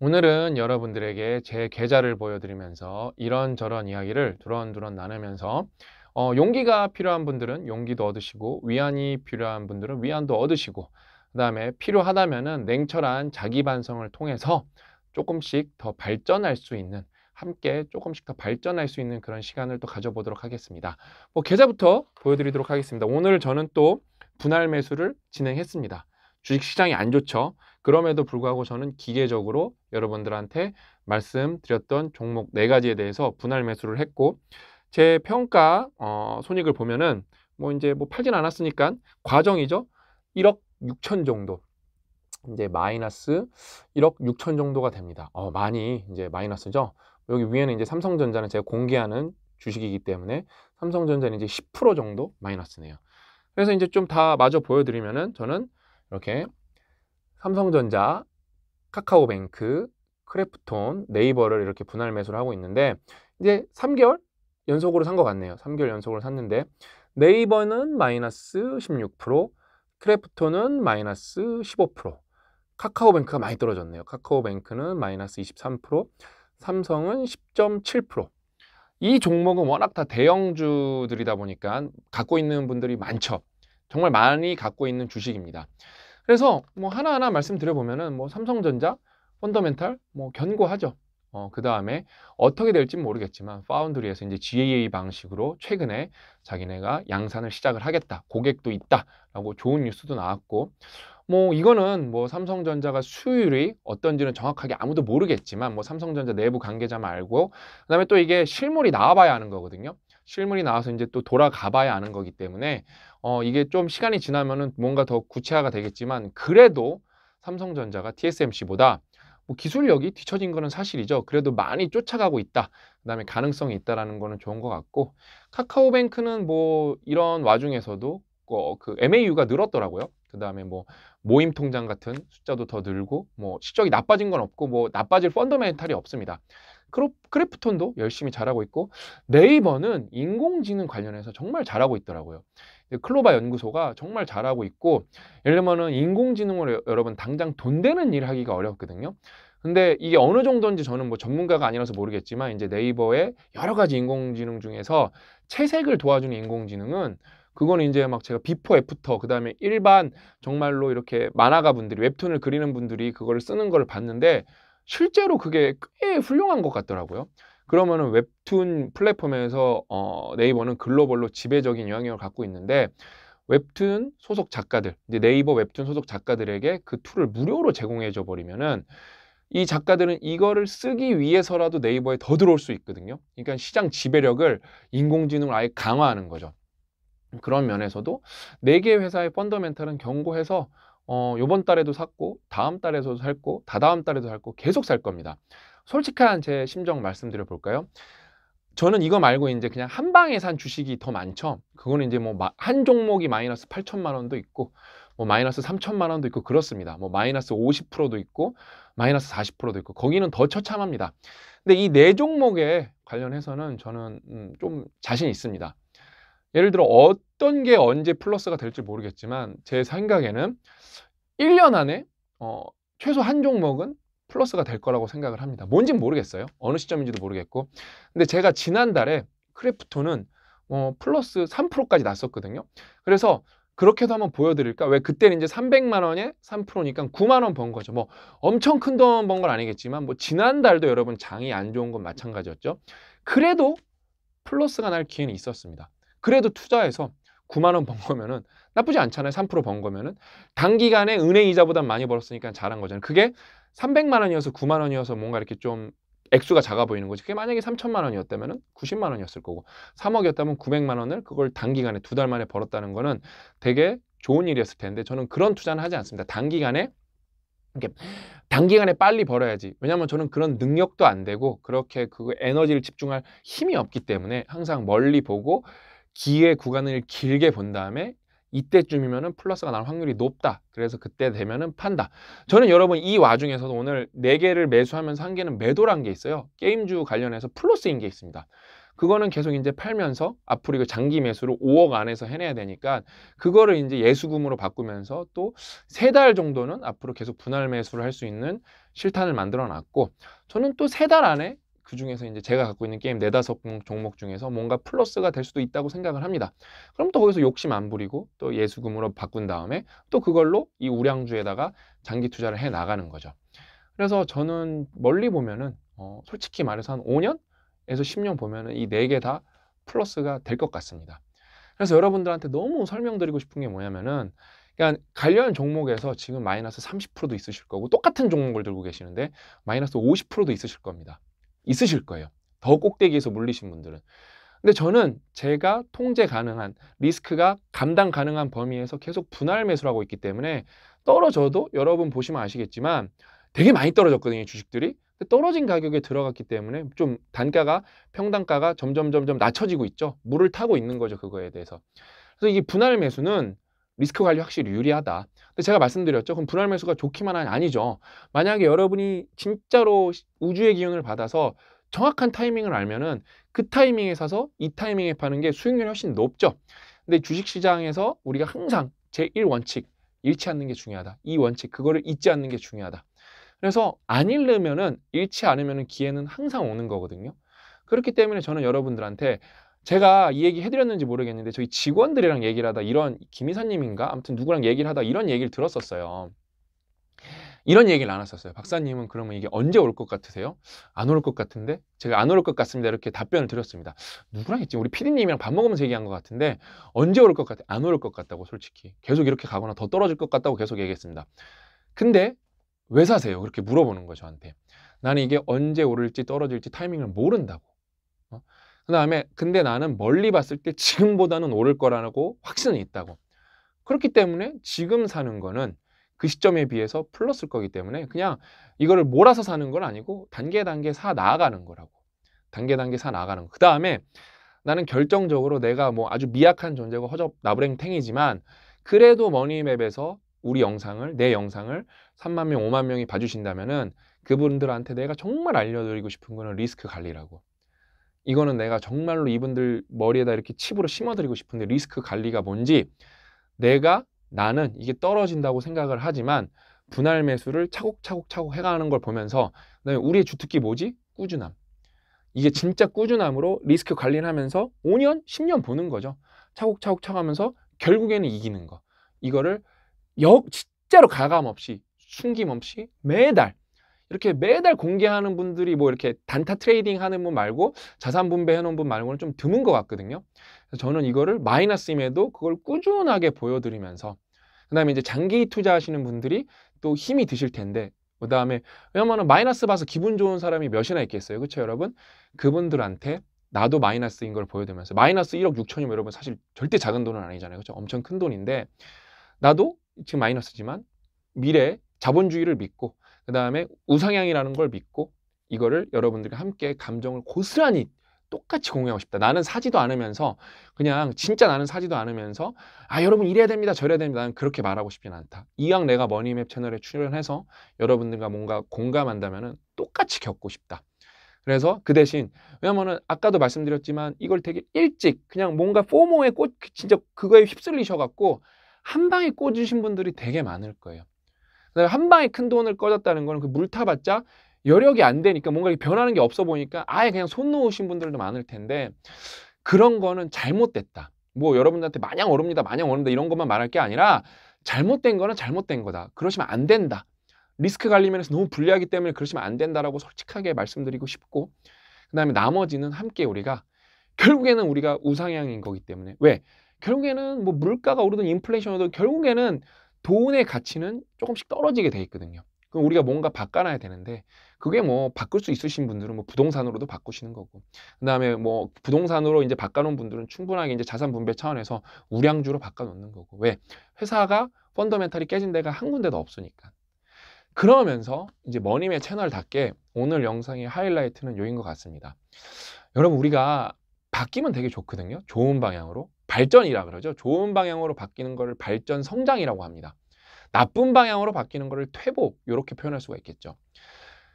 오늘은 여러분들에게 제 계좌를 보여드리면서 이런저런 이야기를 두런두런 나누면서 어, 용기가 필요한 분들은 용기도 얻으시고 위안이 필요한 분들은 위안도 얻으시고 그 다음에 필요하다면 냉철한 자기 반성을 통해서 조금씩 더 발전할 수 있는 함께 조금씩 더 발전할 수 있는 그런 시간을 또 가져보도록 하겠습니다. 뭐 계좌부터 보여드리도록 하겠습니다. 오늘 저는 또 분할 매수를 진행했습니다. 주식시장이 안 좋죠. 그럼에도 불구하고 저는 기계적으로 여러분들한테 말씀드렸던 종목 4 가지에 대해서 분할 매수를 했고 제 평가 어, 손익을 보면은 뭐 이제 뭐 팔진 않았으니까 과정이죠. 1억 6천 정도. 이제 마이너스 1억 6천 정도가 됩니다. 어, 많이 이제 마이너스죠. 여기 위에는 이제 삼성전자는 제가 공개하는 주식이기 때문에 삼성전자는 이제 10% 정도 마이너스네요. 그래서 이제 좀 다 마저 보여드리면은 저는 이렇게 삼성전자, 카카오뱅크, 크래프톤, 네이버를 이렇게 분할 매수를 하고 있는데 이제 3개월 연속으로 산 것 같네요. 3개월 연속으로 샀는데 네이버는 마이너스 16%, 크래프톤은 마이너스 15%, 카카오뱅크가 많이 떨어졌네요. 카카오뱅크는 마이너스 23%, 삼성은 10.7%. 이 종목은 워낙 다 대형주들이다 보니까 갖고 있는 분들이 많죠. 정말 많이 갖고 있는 주식입니다. 그래서 뭐 하나하나 말씀드려보면뭐 삼성전자, 펀더멘탈, 뭐 견고하죠. 어, 그 다음에 어떻게 될지 모르겠지만 파운드리에서 이제 GAA 방식으로 최근에 자기네가 양산을 시작을 하겠다. 고객도 있다라고 좋은 뉴스도 나왔고 뭐 이거는 뭐 삼성전자가 수율이 어떤지는 정확하게 아무도 모르겠지만 뭐 삼성전자 내부 관계자말고 그다음에 또 이게 실물이 나와봐야 하는 거거든요. 실물이 나와서 이제 또 돌아가봐야 하는 거기 때문에 어, 이게 좀 시간이 지나면은 뭔가 더 구체화가 되겠지만 그래도 삼성전자가 TSMC보다 뭐 기술력이 뒤처진 거는 사실이죠. 그래도 많이 쫓아가고 있다. 그다음에 가능성이 있다라는 거는 좋은 것 같고 카카오뱅크는 뭐 이런 와중에서도 어, 그 MAU가 늘었더라고요. 그다음에 뭐 모임 통장 같은 숫자도 더 늘고 뭐 실적이 나빠진 건 없고 뭐 나빠질 펀더멘탈이 없습니다. 크 크래프톤도 열심히 잘하고 있고 네이버는 인공지능 관련해서 정말 잘하고 있더라고요. 예, 클로바 연구소가 정말 잘하고 있고 예를 들면은 인공지능으로 여러분 당장 돈 되는 일 하기가 어렵거든요. 근데 이게 어느 정도인지 저는 뭐 전문가가 아니라서 모르겠지만 이제 네이버의 여러 가지 인공지능 중에서 채색을 도와주는 인공지능은 그거는 이제 막 제가 비포 애프터 그다음에 일반 정말로 이렇게 만화가 분들이 웹툰을 그리는 분들이 그거를 쓰는 걸 봤는데 실제로 그게 꽤 훌륭한 것 같더라고요. 그러면은 웹툰 플랫폼에서 어, 네이버는 글로벌로 지배적인 영향력을 갖고 있는데 웹툰 소속 작가들, 이제 네이버 웹툰 소속 작가들에게 그 툴을 무료로 제공해 줘 버리면은 이 작가들은 이거를 쓰기 위해서라도 네이버에 더 들어올 수 있거든요. 그러니까 시장 지배력을 인공지능을 아예 강화하는 거죠. 그런 면에서도 네 개 회사의 펀더멘탈은 경고해서 어, 요번 달에도 샀고 다음 달에도 샀고 다다음 달에도 샀고 계속 살 겁니다. 솔직한 제 심정 말씀드려 볼까요? 저는 이거 말고 이제 그냥 한 방에 산 주식이 더 많죠. 그거는 이제 뭐 한 종목이 마이너스 8천만 원도 있고 뭐 마이너스 3천만 원도 있고 그렇습니다. 뭐 마이너스 50%도 있고 마이너스 40%도 있고 거기는 더 처참합니다. 근데 이 네 종목에 관련해서는 저는 음, 좀 자신 있습니다. 예를 들어 어떤 게 언제 플러스가 될지 모르겠지만 제 생각에는 1년 안에 어, 최소 한 종목은 플러스가 될 거라고 생각을 합니다. 뭔진 모르겠어요. 어느 시점인지도 모르겠고. 근데 제가 지난달에 크래프톤은 어, 플러스 3%까지 났었거든요. 그래서 그렇게도 한번 보여드릴까? 왜 그때는 이제 300만 원에 3%니까 9만 원 번 거죠. 뭐 엄청 큰 돈 번 건 아니겠지만 뭐 지난달도 여러분 장이 안 좋은 건 마찬가지였죠. 그래도 플러스가 날 기회는 있었습니다. 그래도 투자해서 9만 원 번 거면은 나쁘지 않잖아요. 3%번 거면은 단기간에 은행 이자보다 많이 벌었으니까 잘한 거잖아요. 그게 300만 원이어서 9만 원이어서 뭔가 이렇게 좀 액수가 작아 보이는 거지. 그게 만약에 3천만 원이었다면 90만 원이었을 거고 3억이었다면 900만 원을 그걸 단기간에 두 달 만에 벌었다는 거는 되게 좋은 일이었을 텐데 저는 그런 투자는 하지 않습니다. 단기간에 이렇게 단기간에 빨리 벌어야지. 왜냐하면 저는 그런 능력도 안 되고 그렇게 그 에너지를 집중할 힘이 없기 때문에 항상 멀리 보고 기회 구간을 길게 본 다음에 이때쯤이면 플러스가 날 확률이 높다. 그래서 그때 되면은 판다. 저는 여러분 이 와중에서도 오늘 4개를 매수하면서 한 개는 매도란 게 있어요. 게임주 관련해서 플러스인 게 있습니다. 그거는 계속 이제 팔면서 앞으로 이거 장기 매수로 5억 안에서 해내야 되니까 그거를 이제 예수금으로 바꾸면서 또 세 달 정도는 앞으로 계속 분할 매수를 할 수 있는 실탄을 만들어 놨고 저는 또 세 달 안에 그 중에서 이제 제가 갖고 있는 게임 네다섯 종목 중에서 뭔가 플러스가 될 수도 있다고 생각을 합니다. 그럼 또 거기서 욕심 안 부리고 또 예수금으로 바꾼 다음에 또 그걸로 이 우량주에다가 장기 투자를 해 나가는 거죠. 그래서 저는 멀리 보면은 어, 솔직히 말해서 한 5년에서 10년 보면은 이 네 개 다 플러스가 될 것 같습니다. 그래서 여러분들한테 너무 설명드리고 싶은 게 뭐냐면은 그러니까 관련 종목에서 지금 마이너스 30%도 있으실 거고 똑같은 종목을 들고 계시는데 마이너스 50%도 있으실 겁니다. 있으실 거예요. 더 꼭대기에서 물리신 분들은. 근데 저는 제가 통제 가능한 리스크가 감당 가능한 범위에서 계속 분할 매수를 하고 있기 때문에 떨어져도 여러분 보시면 아시겠지만 되게 많이 떨어졌거든요 주식들이 떨어진 가격에 들어갔기 때문에 좀 단가가 평단가가 점점 점점 낮춰지고 있죠 물을 타고 있는 거죠 그거에 대해서 그래서 이게 분할 매수는 리스크 관리 확실히 유리하다. 근데 제가 말씀드렸죠. 그럼 분할 매수가 좋기만 한 아니죠. 만약에 여러분이 진짜로 우주의 기운을 받아서 정확한 타이밍을 알면은 그 타이밍에 사서 이 타이밍에 파는 게 수익률이 훨씬 높죠. 근데 주식시장에서 우리가 항상 제1원칙 잃지 않는 게 중요하다. 이 원칙 그거를 잃지 않는 게 중요하다. 그래서 안 잃으면은 잃지 않으면은 기회는 항상 오는 거거든요. 그렇기 때문에 저는 여러분들한테 제가 이 얘기 해드렸는지 모르겠는데 저희 직원들이랑 얘기를 하다 이런 김이사님인가 아무튼 누구랑 얘기를 하다 이런 얘기를 들었었어요. 이런 얘기를 나눴었어요. 박사님은 그러면 이게 언제 올 것 같으세요? 안 올 것 같은데? 제가 안 올 것 같습니다. 이렇게 답변을 드렸습니다. 누구랑 했지? 우리 피디님이랑 밥 먹으면서 얘기한 것 같은데 언제 올 것 같아? 안 올 것 같다고 솔직히. 계속 이렇게 가거나 더 떨어질 것 같다고 계속 얘기했습니다. 근데 왜 사세요? 그렇게 물어보는 거죠, 저한테. 나는 이게 언제 오를지 떨어질지 타이밍을 모른다고. 어? 그 다음에 근데 나는 멀리 봤을 때 지금보다는 오를 거라고 확신이 있다고. 그렇기 때문에 지금 사는 거는 그 시점에 비해서 플러스일 거기 때문에 그냥 이거를 몰아서 사는 건 아니고 단계 단계 사 나아가는 거라고. 단계 단계 사 나아가는 거. 그 다음에 나는 결정적으로 내가 뭐 아주 미약한 존재고 허접 나부랭탱이지만 그래도 머니맵에서 우리 영상을 내 영상을 3만 명, 5만 명이 봐주신다면은 그분들한테 내가 정말 알려드리고 싶은 거는 리스크 관리라고. 이거는 내가 정말로 이분들 머리에다 이렇게 칩으로 심어드리고 싶은데 리스크 관리가 뭔지 내가 나는 이게 떨어진다고 생각을 하지만 분할 매수를 차곡차곡 차곡 해가는 걸 보면서 그다음에 우리의 주특기 뭐지? 꾸준함. 이게 진짜 꾸준함으로 리스크 관리를 하면서 5년, 10년 보는 거죠. 차곡차곡 차곡하면서 결국에는 이기는 거. 이거를 역 진짜로 가감 없이 숨김 없이 매달 이렇게 매달 공개하는 분들이 뭐 이렇게 단타 트레이딩 하는 분 말고 자산 분배해 놓은 분 말고는 좀 드문 것 같거든요. 그래서 저는 이거를 마이너스임에도 그걸 꾸준하게 보여드리면서 그다음에 이제 장기 투자하시는 분들이 또 힘이 드실 텐데 그다음에 왜냐면은 마이너스 봐서 기분 좋은 사람이 몇이나 있겠어요, 그렇죠, 여러분? 그분들한테 나도 마이너스인 걸 보여드리면서 마이너스 1억 6천이면 여러분 사실 절대 작은 돈은 아니잖아요, 그렇죠? 엄청 큰 돈인데 나도 지금 마이너스지만 미래 자본주의를 믿고 그 다음에 우상향이라는 걸 믿고 이거를 여러분들과 함께 감정을 고스란히 똑같이 공유하고 싶다. 나는 사지도 않으면서 그냥 진짜 나는 사지도 않으면서 아 여러분 이래야 됩니다 저래야 됩니다 나는 그렇게 말하고 싶진 않다. 이왕 내가 머니맵 채널에 출연해서 여러분들과 뭔가 공감한다면 똑같이 겪고 싶다. 그래서 그 대신 왜냐면은 아까도 말씀드렸지만 이걸 되게 일찍 그냥 뭔가 포모에 꽃 진짜 그거에 휩쓸리셔 갖고 한 방에 꽂으신 분들이 되게 많을 거예요. 한 방에 큰 돈을 꺼졌다는 거는 그 물타봤자 여력이 안 되니까 뭔가 변하는 게 없어 보니까 아예 그냥 손 놓으신 분들도 많을 텐데 그런 거는 잘못됐다. 뭐 여러분들한테 마냥 어렵니다, 마냥 어렵니다 이런 것만 말할 게 아니라 잘못된 거는 잘못된 거다. 그러시면 안 된다. 리스크 관리 면에서 너무 불리하기 때문에 그러시면 안 된다라고 솔직하게 말씀드리고 싶고 그다음에 나머지는 함께 우리가 결국에는 우리가 우상향인 거기 때문에 왜? 결국에는 뭐 물가가 오르든 인플레이션이 오든 결국에는 돈의 가치는 조금씩 떨어지게 돼 있거든요. 그럼 우리가 뭔가 바꿔놔야 되는데 그게 뭐 바꿀 수 있으신 분들은 뭐 부동산으로도 바꾸시는 거고 그다음에 뭐 부동산으로 이제 바꿔놓은 분들은 충분하게 이제 자산 분배 차원에서 우량주로 바꿔놓는 거고 왜 회사가 펀더멘탈이 깨진 데가 한 군데도 없으니까 그러면서 이제 머님의 채널답게 오늘 영상의 하이라이트는 요인 것 같습니다 여러분 우리가 바뀌면 되게 좋거든요 좋은 방향으로 발전이라 그러죠. 좋은 방향으로 바뀌는 것을 발전 성장이라고 합니다. 나쁜 방향으로 바뀌는 것을 퇴복 이렇게 표현할 수가 있겠죠.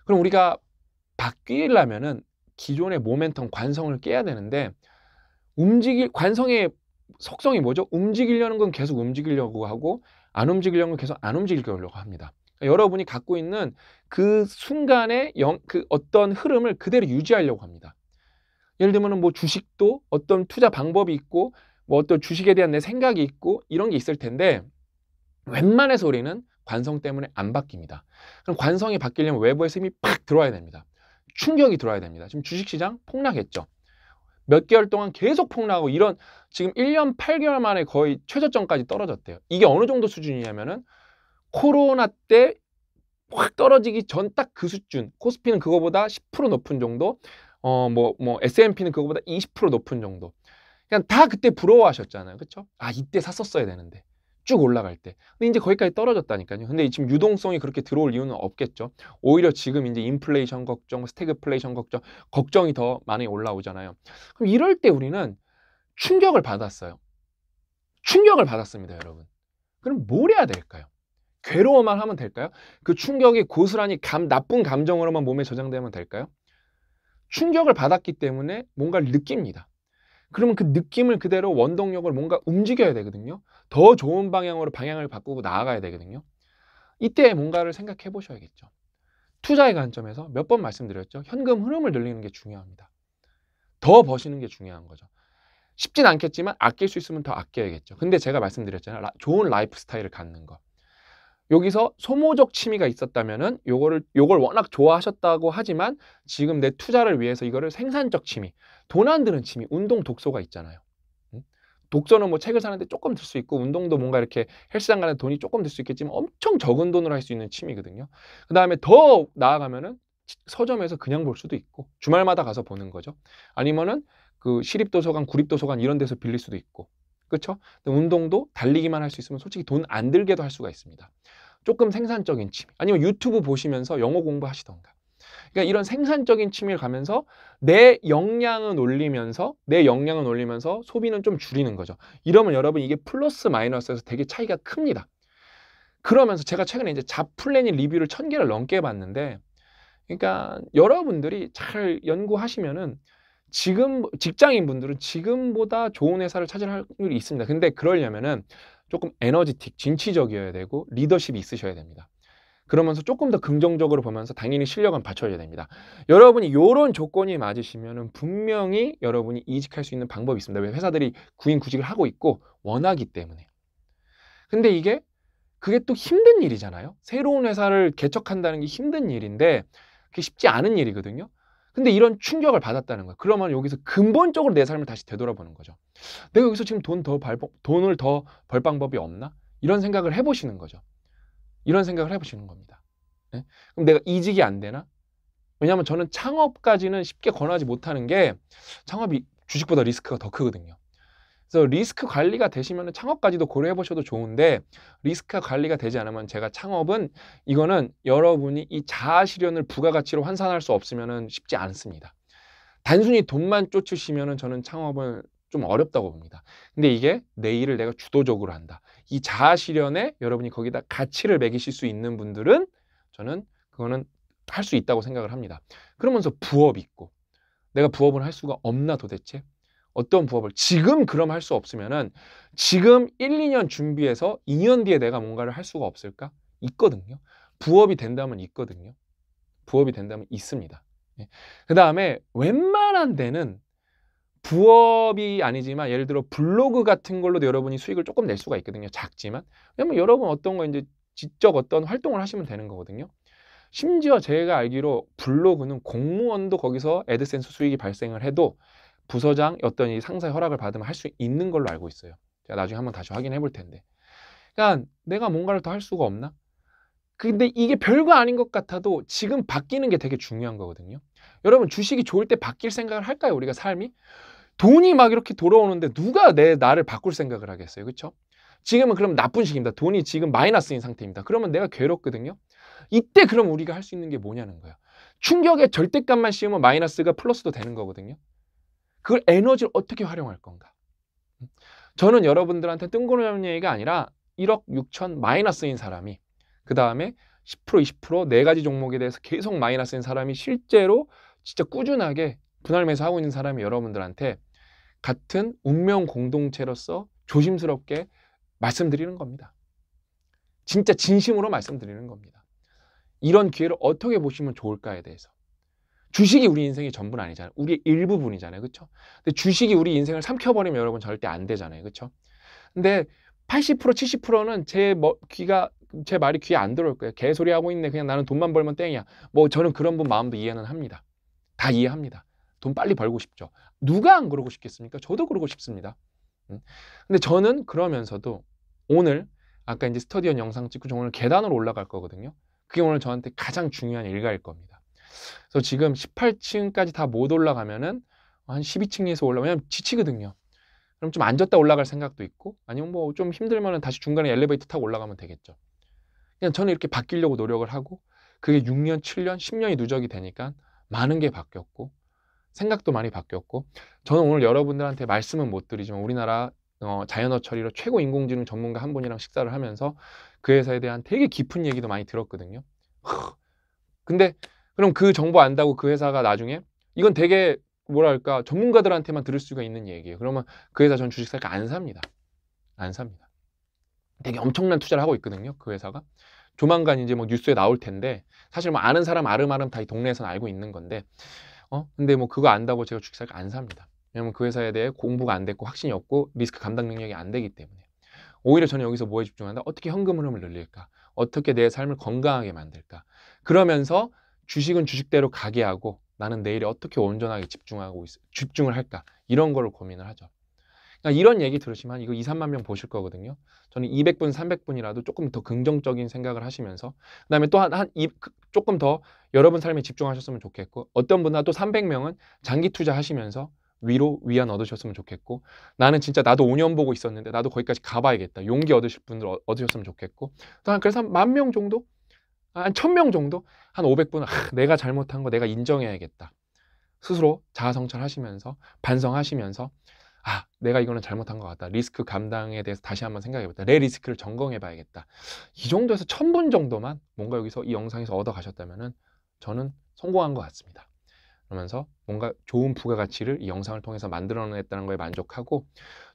그럼 우리가 바뀌려면은 기존의 모멘텀 관성을 깨야 되는데 움직일 관성의 속성이 뭐죠? 움직이려는 건 계속 움직이려고 하고 안 움직이려는 건 계속 안 움직이려고 합니다. 그러니까 여러분이 갖고 있는 그 순간의 영, 그 어떤 흐름을 그대로 유지하려고 합니다. 예를 들면 뭐 주식도 어떤 투자 방법이 있고 뭐 어떤 주식에 대한 내 생각이 있고 이런 게 있을 텐데 웬만해서 우리는 관성 때문에 안 바뀝니다. 그럼 관성이 바뀌려면 외부의서 힘이 팍 들어와야 됩니다. 충격이 들어와야 됩니다. 지금 주식시장 폭락했죠. 몇 개월 동안 계속 폭락하고 이런 지금 1년 8개월 만에 거의 최저점까지 떨어졌대요. 이게 어느 정도 수준이냐면은 코로나 때 확 떨어지기 전 딱 그 수준. 코스피는 그거보다 10% 높은 정도. 어 뭐뭐 뭐 S&P는 뭐, 그거보다 20% 높은 정도. 그냥 그러니까 다 그때 부러워하셨잖아요. 그렇죠? 아, 이때 샀었어야 되는데. 쭉 올라갈 때. 근데 이제 거기까지 떨어졌다니까요. 근데 지금 유동성이 그렇게 들어올 이유는 없겠죠. 오히려 지금 이제 인플레이션 걱정, 스태그플레이션 걱정, 걱정이 더 많이 올라오잖아요. 그럼 이럴 때 우리는 충격을 받았어요. 충격을 받았습니다, 여러분. 그럼 뭘 해야 될까요? 괴로워만 하면 될까요? 그 충격이 고스란히 감, 나쁜 감정으로만 몸에 저장되면 될까요? 충격을 받았기 때문에 뭔가를 느낍니다. 그러면 그 느낌을 그대로 원동력을 뭔가 움직여야 되거든요. 더 좋은 방향으로 방향을 바꾸고 나아가야 되거든요. 이때 뭔가를 생각해 보셔야겠죠. 투자의 관점에서 몇 번 말씀드렸죠. 현금 흐름을 늘리는 게 중요합니다. 더 버시는 게 중요한 거죠. 쉽진 않겠지만 아낄 수 있으면 더 아껴야겠죠. 근데 제가 말씀드렸잖아요. 라, 좋은 라이프 스타일을 갖는 거. 여기서 소모적 취미가 있었다면은 요거를 요걸 워낙 좋아하셨다고 하지만 지금 내 투자를 위해서 이거를 생산적 취미, 돈안 드는 취미, 운동 독서가 있잖아요. 독서는 뭐 책을 사는데 조금 들 수 있고 운동도 뭔가 이렇게 헬스장 가는 돈이 조금 들 수 있겠지만 엄청 적은 돈으로 할 수 있는 취미거든요. 그 다음에 더 나아가면은 서점에서 그냥 볼 수도 있고 주말마다 가서 보는 거죠. 아니면은 그 시립도서관, 구립도서관 이런 데서 빌릴 수도 있고 그렇죠? 운동도 달리기만 할 수 있으면 솔직히 돈 안 들게도 할 수가 있습니다. 조금 생산적인 취미 아니면 유튜브 보시면서 영어 공부하시던가 그러니까 이런 생산적인 취미를 가면서 내 역량은 올리면서 내 역량은 올리면서 소비는 좀 줄이는 거죠. 이러면 여러분 이게 플러스 마이너스에서 되게 차이가 큽니다. 그러면서 제가 최근에 이제 잡플래닛 리뷰를 천 개를 넘게 봤는데 그러니까 여러분들이 잘 연구하시면은 지금 직장인 분들은 지금보다 좋은 회사를 찾을 확률이 있습니다. 근데 그러려면은 조금 에너지틱, 진취적이어야 되고 리더십이 있으셔야 됩니다. 그러면서 조금 더 긍정적으로 보면서 당연히 실력은 받쳐줘야 됩니다. 여러분이 이런 조건이 맞으시면 분명히 여러분이 이직할 수 있는 방법이 있습니다. 왜 회사들이 구인 구직을 하고 있고 원하기 때문에. 근데 이게 그게 또 힘든 일이잖아요. 새로운 회사를 개척한다는 게 힘든 일인데 그게 쉽지 않은 일이거든요. 근데 이런 충격을 받았다는 거예요. 그러면 여기서 근본적으로 내 삶을 다시 되돌아보는 거죠. 내가 여기서 지금 돈더 발, 돈을 더 벌 방법이 없나? 이런 생각을 해보시는 거죠. 이런 생각을 해보시는 겁니다. 네? 그럼 내가 이직이 안 되나? 왜냐하면 저는 창업까지는 쉽게 권하지 못하는 게 창업이 주식보다 리스크가 더 크거든요. 그래서 리스크 관리가 되시면 창업까지도 고려해 보셔도 좋은데 리스크 관리가 되지 않으면 제가 창업은 이거는 여러분이 이 자아 실현을 부가가치로 환산할 수 없으면 쉽지 않습니다. 단순히 돈만 쫓으시면 저는 창업은 좀 어렵다고 봅니다. 근데 이게 내 일을 내가 주도적으로 한다. 이 자아 실현에 여러분이 거기다 가치를 매기실 수 있는 분들은 저는 그거는 할 수 있다고 생각을 합니다. 그러면서 부업 있고 내가 부업을 할 수가 없나 도대체? 어떤 부업을 지금 그럼 할 수 없으면은 지금 1, 2년 준비해서 2년 뒤에 내가 뭔가를 할 수가 없을까? 있거든요. 부업이 된다면 있거든요. 부업이 된다면 있습니다. 예. 그 다음에 웬만한 데는 부업이 아니지만 예를 들어 블로그 같은 걸로도 여러분이 수익을 조금 낼 수가 있거든요. 작지만. 왜냐면 여러분 어떤 거 이제 지적 어떤 활동을 하시면 되는 거거든요. 심지어 제가 알기로 블로그는 공무원도 거기서 에드센스 수익이 발생을 해도 부서장 어떤 이 상사의 허락을 받으면 할 수 있는 걸로 알고 있어요. 제가 나중에 한번 다시 확인해 볼 텐데. 그러니까 내가 뭔가를 더 할 수가 없나? 근데 이게 별거 아닌 것 같아도 지금 바뀌는 게 되게 중요한 거거든요. 여러분 주식이 좋을 때 바뀔 생각을 할까요? 우리가 삶이? 돈이 막 이렇게 돌아오는데 누가 내 나를 바꿀 생각을 하겠어요. 그렇죠? 지금은 그럼 나쁜 식입니다. 돈이 지금 마이너스인 상태입니다. 그러면 내가 괴롭거든요. 이때 그럼 우리가 할 수 있는 게 뭐냐는 거예요 충격의 절대값만 씌우면 마이너스가 플러스도 되는 거거든요. 그걸 에너지를 어떻게 활용할 건가? 음. 저는 여러분들한테 뜬금없는 얘기가 아니라 1억 6천 마이너스인 사람이 그 다음에 10% 20%네 가지 종목에 대해서 계속 마이너스인 사람이 실제로 진짜 꾸준하게 분할 매수하고 있는 사람이 여러분들한테 같은 운명 공동체로서 조심스럽게 말씀드리는 겁니다. 진짜 진심으로 말씀드리는 겁니다. 이런 기회를 어떻게 보시면 좋을까에 대해서. 주식이 우리 인생의 전부는 아니잖아요. 우리 일부분이잖아요. 그렇죠? 근데 주식이 우리 인생을 삼켜버리면 여러분 절대 안 되잖아요. 그렇죠? 근데 80% 70%는 제 귀가 제 말이 귀에 안 들어올 거예요. 개소리 하고 있네. 그냥 나는 돈만 벌면 땡이야. 뭐 저는 그런 분 마음도 이해는 합니다. 다 이해합니다. 돈 빨리 벌고 싶죠. 누가 안 그러고 싶겠습니까? 저도 그러고 싶습니다. 음. 근데 저는 그러면서도 오늘 아까 이제 스터디온 영상 찍고 저 오늘 계단으로 올라갈 거거든요. 그게 오늘 저한테 가장 중요한 일가일 겁니다. 그래서 지금 18층까지 다 못 올라가면은 한 12층에서 올라가면 지치거든요. 그럼 좀 앉았다 올라갈 생각도 있고 아니면 뭐 좀 힘들면은 다시 중간에 엘리베이터 타고 올라가면 되겠죠. 그냥 저는 이렇게 바뀌려고 노력을 하고 그게 6년, 7년, 10년이 누적이 되니까 많은 게 바뀌었고 생각도 많이 바뀌었고 저는 오늘 여러분들한테 말씀은 못 드리지만 우리나라 어, 자연어 처리로 최고 인공지능 전문가 한 분이랑 식사를 하면서 그 회사에 대한 되게 깊은 얘기도 많이 들었거든요. 근데 그럼 그 정보 안다고 그 회사가 나중에 이건 되게 뭐랄까 전문가들한테만 들을 수가 있는 얘기예요. 그러면 그 회사 전 주식 살까 안 삽니다. 안 삽니다. 되게 엄청난 투자를 하고 있거든요. 그 회사가. 조만간 이제 뭐 뉴스에 나올 텐데 사실 뭐 아는 사람 아름아름 다 이 동네에서는 알고 있는 건데 어 근데 뭐 그거 안다고 제가 주식사를 안 삽니다. 왜냐면 그 회사에 대해 공부가 안 됐고 확신이 없고 리스크 감당 능력이 안 되기 때문에 오히려 저는 여기서 뭐에 집중한다. 어떻게 현금 흐름을 늘릴까? 어떻게 내 삶을 건강하게 만들까? 그러면서 주식은 주식대로 가게 하고 나는 내일에 어떻게 온전하게 집중하고 있, 집중을 할까? 이런 거를 고민을 하죠. 그러니까 이런 얘기 들으시면 이거 2, 3만 명 보실 거거든요. 저는 200분, 300분이라도 조금 더 긍정적인 생각을 하시면서 그다음에 또한 한, 그 조금 더 여러분 삶에 집중하셨으면 좋겠고 어떤 분은또 300명은 장기 투자하시면서 위로 위안 얻으셨으면 좋겠고 나는 진짜 나도 5년 보고 있었는데 나도 거기까지 가봐야겠다 용기 얻으실 분들 얻으셨으면 좋겠고 또 한 그래서 한 만 명 정도 한 천 명 정도 한 500분 아, 내가 잘못한 거 내가 인정해야겠다 스스로 자아성찰하시면서 반성하시면서 아, 내가 이거는 잘못한 것 같다. 리스크 감당에 대해서 다시 한번 생각해봤다. 내 리스크를 점검해봐야겠다. 이 정도에서 천분 정도만 뭔가 여기서 이 영상에서 얻어가셨다면 저는 성공한 것 같습니다. 그러면서 뭔가 좋은 부가가치를 이 영상을 통해서 만들어냈다는 거에 만족하고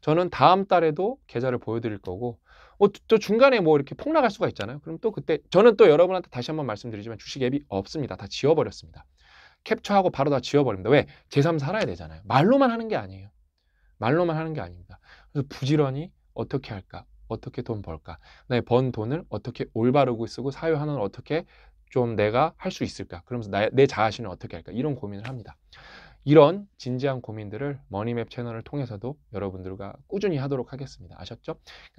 저는 다음 달에도 계좌를 보여드릴 거고 어, 또 중간에 뭐 이렇게 폭락할 수가 있잖아요. 그럼 또 그때 저는 또 여러분한테 다시 한번 말씀드리지만 주식 앱이 없습니다. 다 지워버렸습니다. 캡처하고 바로 다 지워버립니다. 왜? 제3 살아야 되잖아요. 말로만 하는 게 아니에요. 말로만 하는 게 아닙니다. 그래서 부지런히 어떻게 할까? 어떻게 돈 벌까? 나번 돈을 어떻게 올바르고 쓰고 사유 하나는 어떻게 좀 내가 할 수 있을까? 그러면서 나, 내 자아신을 어떻게 할까? 이런 고민을 합니다. 이런 진지한 고민들을 머니맵 채널을 통해서도 여러분들과 꾸준히 하도록 하겠습니다. 아셨죠?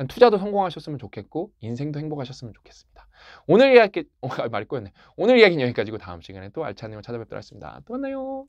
투자도 성공하셨으면 좋겠고 인생도 행복하셨으면 좋겠습니다. 오늘 이야기 어, 아, 말이 꼬였네. 오늘 이야기는 여기까지고 다음 시간에 또 알찬 내용 찾아뵙도록 하겠습니다. 또 만나요.